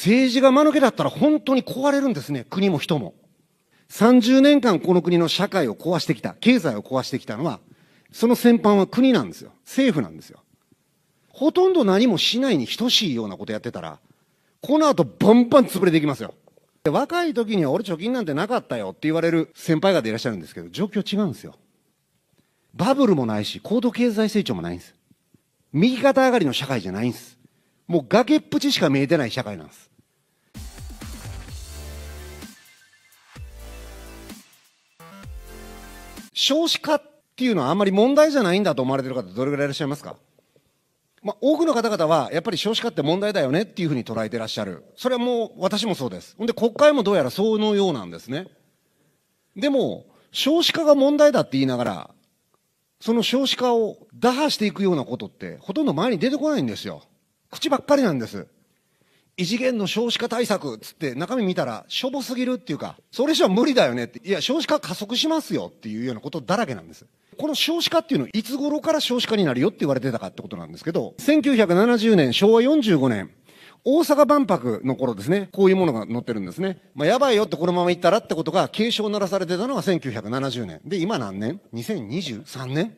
政治が間抜けだったら本当に壊れるんですね、国も人も。30年間この国の社会を壊してきた、経済を壊してきたのは、その先般は国なんですよ。政府なんですよ。ほとんど何もしないに等しいようなことやってたら、この後バンバン潰れていきますよ。若い時には俺貯金なんてなかったよって言われる先輩方いらっしゃるんですけど、状況違うんですよ。バブルもないし、高度経済成長もないんです。右肩上がりの社会じゃないんです。もう崖っぷちしか見えてない社会なんです。少子化っていうのはあんまり問題じゃないんだと思われてる方どれぐらいいらっしゃいますかまあ、多くの方々は、やっぱり少子化って問題だよねっていうふうに捉えてらっしゃる。それはもう私もそうです。ほんで国会もどうやらそのようなんですね。でも、少子化が問題だって言いながら、その少子化を打破していくようなことって、ほとんど前に出てこないんですよ。口ばっかりなんです。異次元の少子化対策つって中身見たらしょぼすぎるっていうか、それじゃ無理だよねって、いや少子化加速しますよっていうようなことだらけなんです。この少子化っていうのはいつ頃から少子化になるよって言われてたかってことなんですけど、1970年、昭和45年、大阪万博の頃ですね、こういうものが載ってるんですね。まあ、やばいよってこのまま行ったらってことが警鐘を鳴らされてたのが1970年。で、今何年 ?2023 年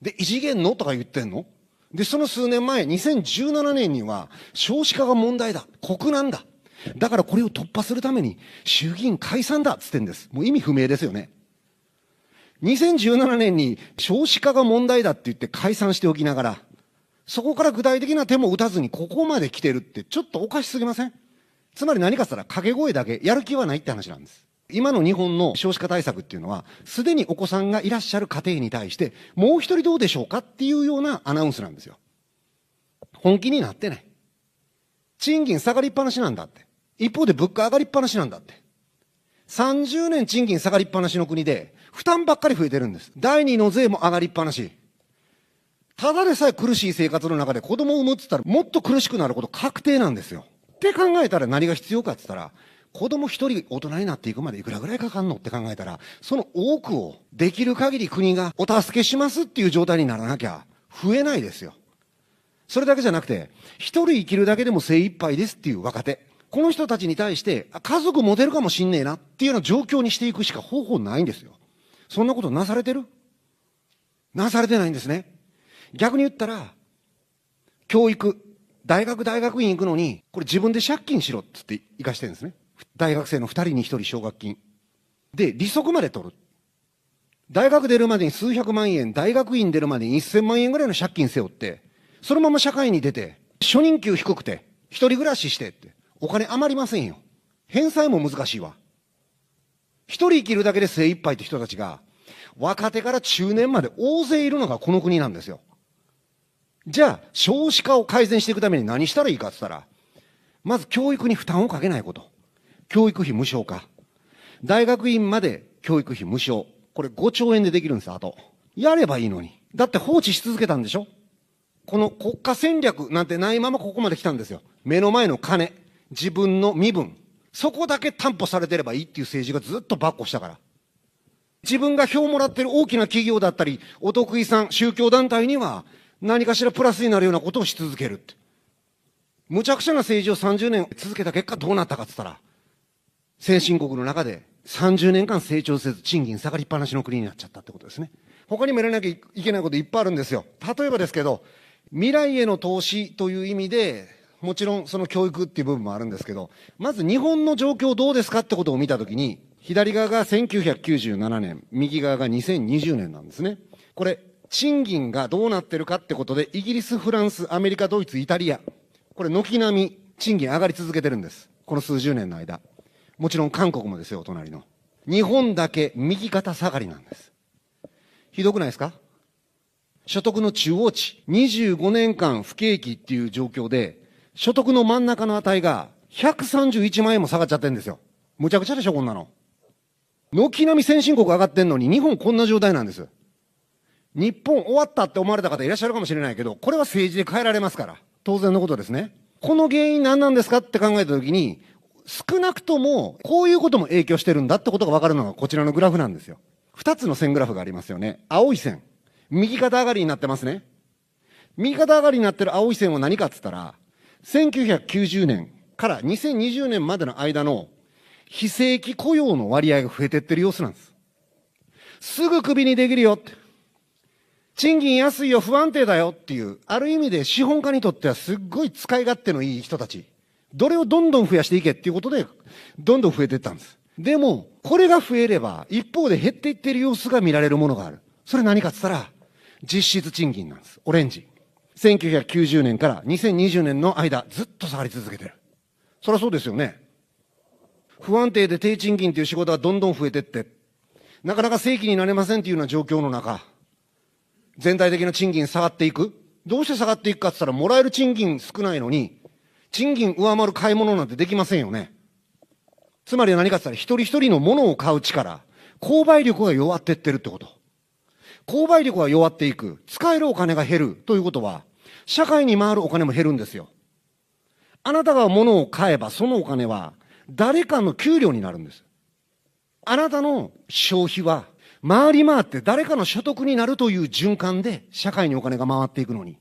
で、異次元のとか言ってんので、その数年前、2017年には、少子化が問題だ、国難だ。だからこれを突破するために、衆議院解散だ、つってんです。もう意味不明ですよね。2017年に少子化が問題だって言って解散しておきながら、そこから具体的な手も打たずにここまで来てるってちょっとおかしすぎませんつまり何かしたら掛け声だけ、やる気はないって話なんです。今の日本の少子化対策っていうのは、すでにお子さんがいらっしゃる家庭に対して、もう一人どうでしょうかっていうようなアナウンスなんですよ。本気になってない。賃金下がりっぱなしなんだって。一方で物価上がりっぱなしなんだって。30年賃金下がりっぱなしの国で、負担ばっかり増えてるんです。第二の税も上がりっぱなし。ただでさえ苦しい生活の中で子供を産むって言ったら、もっと苦しくなること確定なんですよ。って考えたら何が必要かって言ったら、子供一人大人になっていくまでいくらぐらいかかんのって考えたら、その多くをできる限り国がお助けしますっていう状態にならなきゃ増えないですよ。それだけじゃなくて、一人生きるだけでも精一杯ですっていう若手。この人たちに対して、家族持てるかもしんねえなっていうような状況にしていくしか方法ないんですよ。そんなことなされてるなされてないんですね。逆に言ったら、教育、大学大学院行くのに、これ自分で借金しろっつって行かしてるんですね。大学生の2人に1人奨学金。で、利息まで取る。大学出るまでに数百万円、大学院出るまでに1000万円ぐらいの借金背負って、そのまま社会に出て、初任給低くて、一人暮らししてって、お金余りませんよ。返済も難しいわ。一人生きるだけで精一杯って人たちが、若手から中年まで大勢いるのがこの国なんですよ。じゃあ、少子化を改善していくために何したらいいかって言ったら、まず教育に負担をかけないこと。教育費無償化。大学院まで教育費無償。これ5兆円でできるんです、あと。やればいいのに。だって放置し続けたんでしょこの国家戦略なんてないままここまで来たんですよ。目の前の金、自分の身分。そこだけ担保されてればいいっていう政治がずっとばっこしたから。自分が票をもらってる大きな企業だったり、お得意さん、宗教団体には何かしらプラスになるようなことをし続けるって。むちゃくちゃな政治を30年続けた結果どうなったかって言ったら、先進国の中で30年間成長せず賃金下がりっぱなしの国になっちゃったってことですね。他にもやらなきゃいけないこといっぱいあるんですよ。例えばですけど、未来への投資という意味で、もちろんその教育っていう部分もあるんですけど、まず日本の状況どうですかってことを見たときに、左側が1997年、右側が2020年なんですね。これ、賃金がどうなってるかってことで、イギリス、フランス、アメリカ、ドイツ、イタリア。これ、軒並み賃金上がり続けてるんです。この数十年の間。もちろん韓国もですよ、お隣の。日本だけ右肩下がりなんです。ひどくないですか所得の中央値、25年間不景気っていう状況で、所得の真ん中の値が131万円も下がっちゃってるんですよ。むちゃくちゃでしょ、こんなの。軒並み先進国上がってんのに、日本こんな状態なんです。日本終わったって思われた方いらっしゃるかもしれないけど、これは政治で変えられますから。当然のことですね。この原因何なんですかって考えたときに、少なくとも、こういうことも影響してるんだってことが分かるのがこちらのグラフなんですよ。二つの線グラフがありますよね。青い線。右肩上がりになってますね。右肩上がりになってる青い線は何かっつったら、1990年から2020年までの間の非正規雇用の割合が増えてってる様子なんです。すぐクビにできるよって。賃金安いよ、不安定だよっていう、ある意味で資本家にとってはすっごい使い勝手のいい人たち。どれをどんどん増やしていけっていうことで、どんどん増えていったんです。でも、これが増えれば、一方で減っていってる様子が見られるものがある。それ何かって言ったら、実質賃金なんです。オレンジ。1990年から2020年の間、ずっと下がり続けてる。そりゃそうですよね。不安定で低賃金という仕事がどんどん増えてって、なかなか正規になれませんっていうような状況の中、全体的な賃金下がっていく。どうして下がっていくかって言ったら、もらえる賃金少ないのに、賃金上回る買い物なんてできませんよね。つまり何かって言ったら、一人一人のものを買う力、購買力が弱ってってるってこと。購買力が弱っていく、使えるお金が減るということは、社会に回るお金も減るんですよ。あなたが物を買えば、そのお金は、誰かの給料になるんです。あなたの消費は、回り回って誰かの所得になるという循環で、社会にお金が回っていくのに、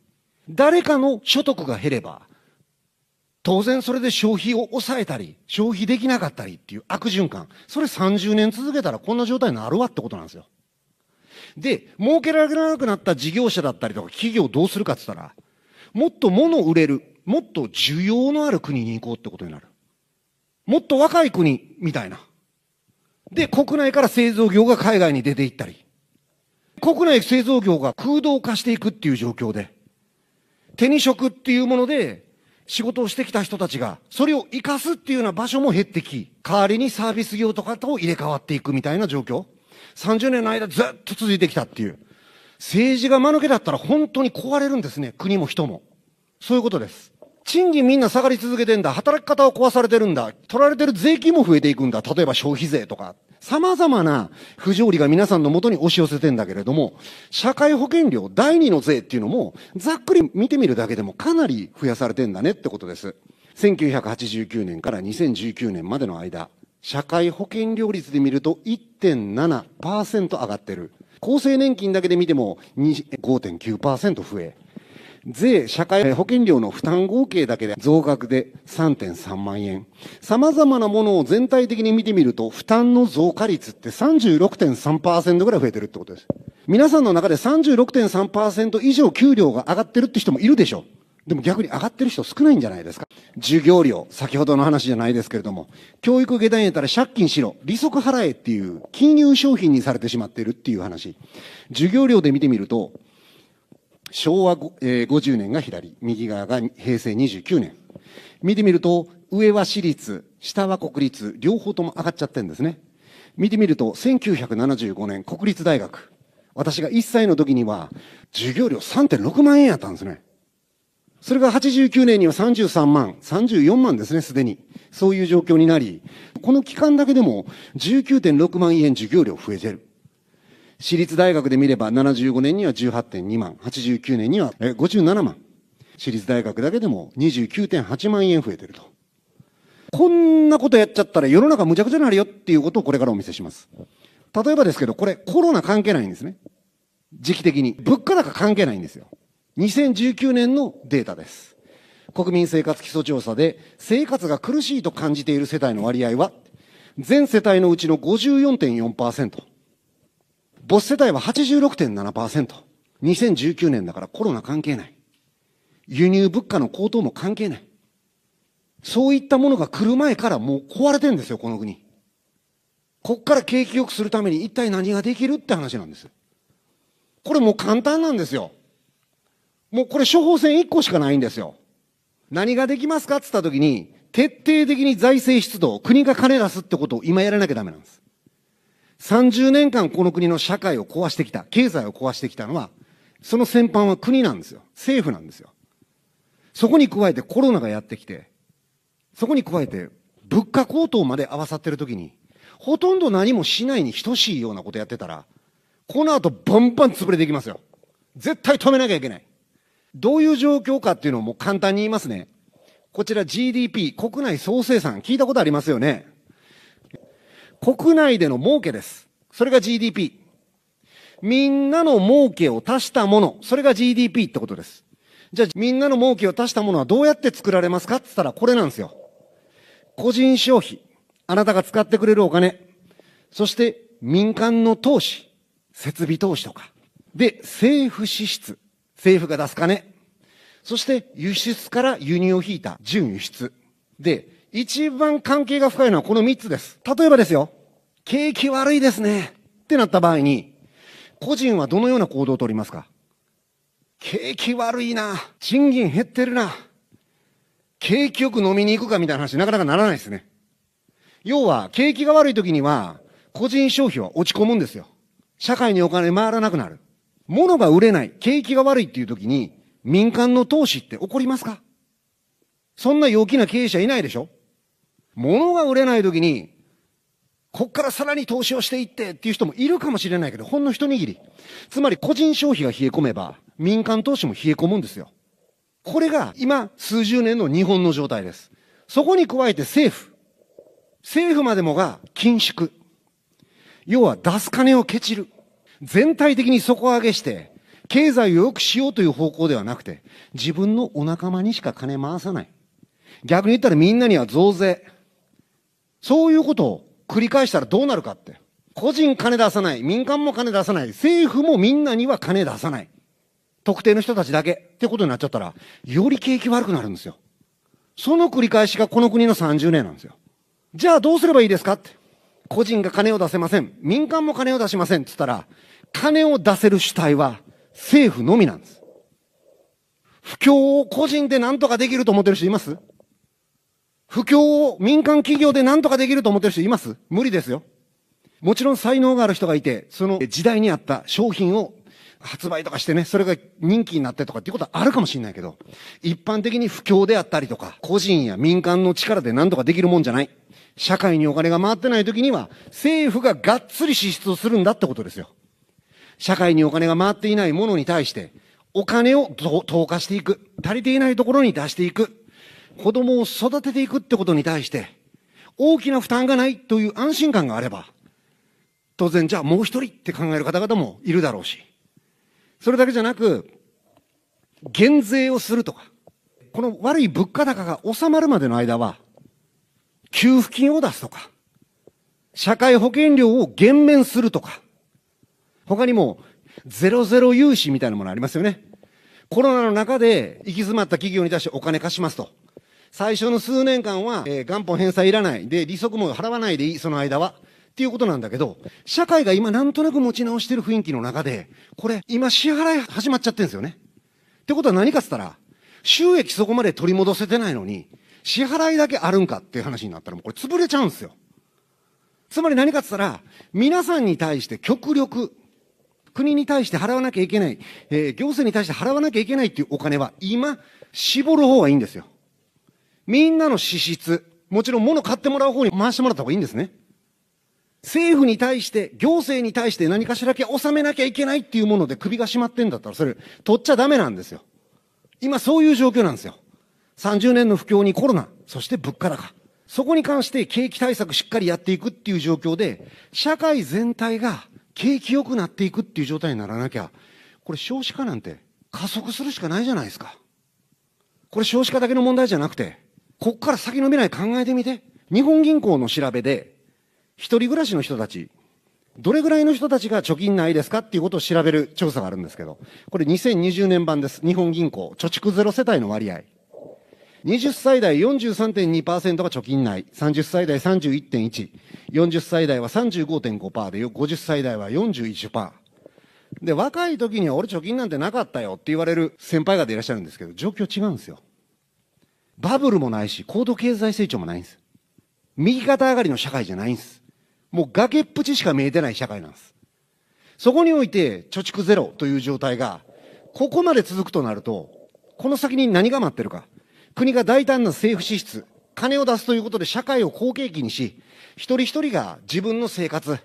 誰かの所得が減れば、当然それで消費を抑えたり、消費できなかったりっていう悪循環。それ30年続けたらこんな状態になるわってことなんですよ。で、儲けられなくなった事業者だったりとか企業をどうするかって言ったら、もっと物売れる、もっと需要のある国に行こうってことになる。もっと若い国みたいな。で、国内から製造業が海外に出て行ったり、国内製造業が空洞化していくっていう状況で、手に職っていうもので仕事をしてきた人たちが、それを活かすっていうような場所も減ってき、代わりにサービス業とかと入れ替わっていくみたいな状況。30年の間ずっと続いてきたっていう。政治が間抜けだったら本当に壊れるんですね。国も人も。そういうことです。賃金みんな下がり続けてんだ。働き方を壊されてるんだ。取られてる税金も増えていくんだ。例えば消費税とか。様々な不条理が皆さんのもとに押し寄せてんだけれども、社会保険料第二の税っていうのも、ざっくり見てみるだけでもかなり増やされてんだねってことです。1989年から2019年までの間、社会保険料率で見ると1.7%上がってる。厚生年金だけで見ても5.9%増え、税、社会保険料の負担合計だけで増額で3.3万円。様々なものを全体的に見てみると、負担の増加率って36.3%ぐらい増えてるってことです。皆さんの中で36.3%以上給料が上がってるって人もいるでしょう。でも逆に上がってる人少ないんじゃないですか。授業料、先ほどの話じゃないですけれども、教育下段やったら借金しろ、利息払えっていう金融商品にされてしまっているっていう話。授業料で見てみると、昭和、えー、50年が左、右側が平成29年。見てみると、上は私立、下は国立、両方とも上がっちゃってるんですね。見てみると、1975年、国立大学。私が1歳の時には、授業料3.6万円やったんですね。それが89年には33万、34万ですね、すでに。そういう状況になり、この期間だけでも19.6万円授業料増えてる。私立大学で見れば75年には18.2万、89年には57万。私立大学だけでも29.8万円増えてると。こんなことやっちゃったら世の中無茶苦茶になるよっていうことをこれからお見せします。例えばですけど、これコロナ関係ないんですね。時期的に。物価高関係ないんですよ。2019年のデータです。国民生活基礎調査で生活が苦しいと感じている世帯の割合は、全世帯のうちの54.4%。ボス世帯は86.7%。2019年だからコロナ関係ない。輸入物価の高騰も関係ない。そういったものが来る前からもう壊れてんですよ、この国。こっから景気良くするために一体何ができるって話なんです。これもう簡単なんですよ。もうこれ処方箋1個しかないんですよ。何ができますかって言った時に、徹底的に財政出動、国が金出すってことを今やらなきゃダメなんです。30年間この国の社会を壊してきた、経済を壊してきたのは、その先般は国なんですよ。政府なんですよ。そこに加えてコロナがやってきて、そこに加えて物価高騰まで合わさってる時に、ほとんど何もしないに等しいようなことやってたら、この後バンバン潰れていきますよ。絶対止めなきゃいけない。どういう状況かっていうのをもう簡単に言いますね。こちら GDP、国内総生産、聞いたことありますよね。国内での儲けです。それが GDP。みんなの儲けを足したもの、それが GDP ってことです。じゃあ、みんなの儲けを足したものはどうやって作られますかって言ったらこれなんですよ。個人消費。あなたが使ってくれるお金。そして民間の投資。設備投資とか。で、政府支出。政府が出す金。そして輸出から輸入を引いた純輸出。で、一番関係が深いのはこの三つです。例えばですよ、景気悪いですね。ってなった場合に、個人はどのような行動をとりますか景気悪いな。賃金減ってるな。景気よく飲みに行くかみたいな話なかなかならないですね。要は、景気が悪い時には、個人消費は落ち込むんですよ。社会にお金回らなくなる。物が売れない、景気が悪いっていう時に、民間の投資って起こりますかそんな陽気な経営者いないでしょ物が売れない時に、こっからさらに投資をしていってっていう人もいるかもしれないけど、ほんの一握り。つまり個人消費が冷え込めば、民間投資も冷え込むんですよ。これが今、数十年の日本の状態です。そこに加えて政府。政府までもが緊縮。要は出す金をけちる。全体的に底上げして、経済を良くしようという方向ではなくて、自分のお仲間にしか金回さない。逆に言ったらみんなには増税。そういうことを繰り返したらどうなるかって。個人金出さない。民間も金出さない。政府もみんなには金出さない。特定の人たちだけってことになっちゃったら、より景気悪くなるんですよ。その繰り返しがこの国の30年なんですよ。じゃあどうすればいいですかって。個人が金を出せません。民間も金を出しません。つったら、金を出せる主体は政府のみなんです。不況を個人で何とかできると思ってる人います不況を民間企業で何とかできると思ってる人います無理ですよ。もちろん才能がある人がいて、その時代にあった商品を発売とかしてね、それが人気になってとかっていうことはあるかもしれないけど、一般的に不況であったりとか、個人や民間の力で何とかできるもんじゃない。社会にお金が回ってない時には、政府ががっつり支出をするんだってことですよ。社会にお金が回っていないものに対して、お金を投下していく。足りていないところに出していく。子供を育てていくってことに対して、大きな負担がないという安心感があれば、当然じゃあもう一人って考える方々もいるだろうし、それだけじゃなく、減税をするとか、この悪い物価高が収まるまでの間は、給付金を出すとか、社会保険料を減免するとか、他にもゼロゼロ融資みたいなものありますよね。コロナの中で行き詰まった企業に対してお金貸しますと。最初の数年間は、えー、元本返済いらない。で、利息も払わないでいい、その間は。っていうことなんだけど、社会が今なんとなく持ち直してる雰囲気の中で、これ、今支払い始まっちゃってるんですよね。ってことは何かっつったら、収益そこまで取り戻せてないのに、支払いだけあるんかっていう話になったら、もうこれ潰れちゃうんですよ。つまり何かっつったら、皆さんに対して極力、国に対して払わなきゃいけない、えー、行政に対して払わなきゃいけないっていうお金は、今、絞る方がいいんですよ。みんなの資質、もちろん物買ってもらう方に回してもらった方がいいんですね。政府に対して、行政に対して何かしらけ収めなきゃいけないっていうもので首がしまってんだったら、それ、取っちゃダメなんですよ。今そういう状況なんですよ。30年の不況にコロナ、そして物価高。そこに関して景気対策しっかりやっていくっていう状況で、社会全体が景気良くなっていくっていう状態にならなきゃ、これ少子化なんて加速するしかないじゃないですか。これ少子化だけの問題じゃなくて、こっから先の未来考えてみて。日本銀行の調べで、一人暮らしの人たち、どれぐらいの人たちが貯金ないですかっていうことを調べる調査があるんですけど、これ2020年版です。日本銀行、貯蓄ゼロ世帯の割合。20歳代43.2%が貯金ない。30歳代31.1。40歳代は35.5%で、50歳代は41%。で、若い時には俺貯金なんてなかったよって言われる先輩方いらっしゃるんですけど、状況違うんですよ。バブルもないし、高度経済成長もないんです。右肩上がりの社会じゃないんです。もう崖っぷちしか見えてない社会なんです。そこにおいて、貯蓄ゼロという状態が、ここまで続くとなると、この先に何が待ってるか。国が大胆な政府支出、金を出すということで社会を好景気にし、一人一人が自分の生活、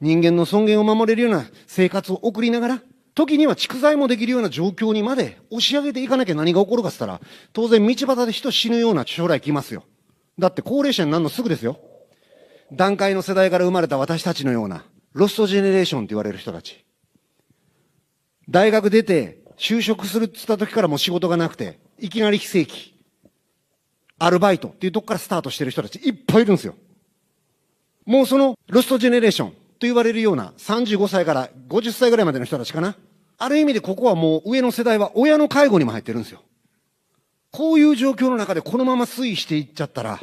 人間の尊厳を守れるような生活を送りながら、時には蓄財もできるような状況にまで押し上げていかなきゃ何が起こるかっつったら、当然道端で人死ぬような将来来ますよ。だって高齢者になるのすぐですよ。段階の世代から生まれた私たちのような、ロストジェネレーションって言われる人たち。大学出て、就職するっ言った時からもう仕事がなくて、いきなり非正規。アルバイトっていうとこからスタートしてる人たちいっぱいいるんですよ。もうそのロストジェネレーションと言われるような35歳から50歳ぐらいまでの人たちかな。ある意味でここはもう上の世代は親の介護にも入ってるんですよ。こういう状況の中でこのまま推移していっちゃったら、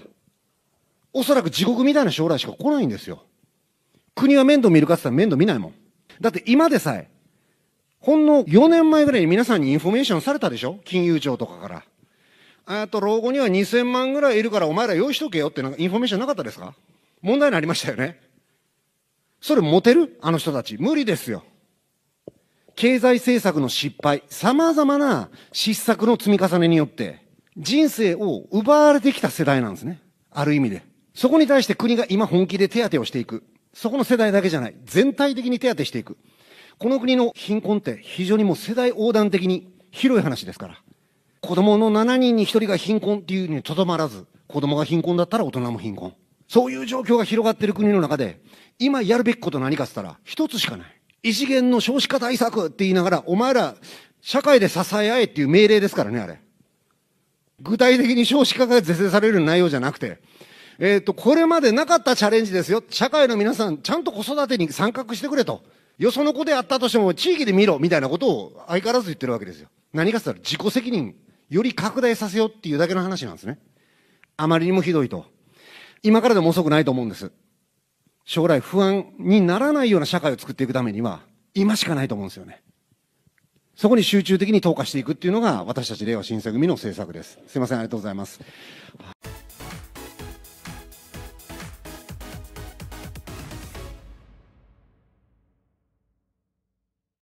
おそらく地獄みたいな将来しか来ないんですよ。国は面倒見るかって言ったら面倒見ないもん。だって今でさえ、ほんの4年前ぐらいに皆さんにインフォメーションされたでしょ金融庁とかから。あと、老後には2000万ぐらいいるからお前ら用意しとけよってなんかインフォメーションなかったですか問題になりましたよね。それモテるあの人たち。無理ですよ。経済政策の失敗、様々な失策の積み重ねによって、人生を奪われてきた世代なんですね。ある意味で。そこに対して国が今本気で手当てをしていく。そこの世代だけじゃない。全体的に手当てしていく。この国の貧困って非常にもう世代横断的に広い話ですから。子供の7人に1人が貧困っていうにとどまらず、子供が貧困だったら大人も貧困。そういう状況が広がってる国の中で、今やるべきこと何かっつったら、一つしかない。異次元の少子化対策って言いながら、お前ら、社会で支え合えっていう命令ですからね、あれ。具体的に少子化が是正される内容じゃなくて、えっ、ー、と、これまでなかったチャレンジですよ。社会の皆さん、ちゃんと子育てに参画してくれと。よその子でやったとしても、地域で見ろ、みたいなことを相変わらず言ってるわけですよ。何かって言ったら、自己責任、より拡大させようっていうだけの話なんですね。あまりにもひどいと。今からでも遅くないと思うんです。将来不安にならないような社会を作っていくためには、今しかないと思うんですよね。そこに集中的に投下していくっていうのが、私たち令和新選組の政策です。すいません、ありがとうございます。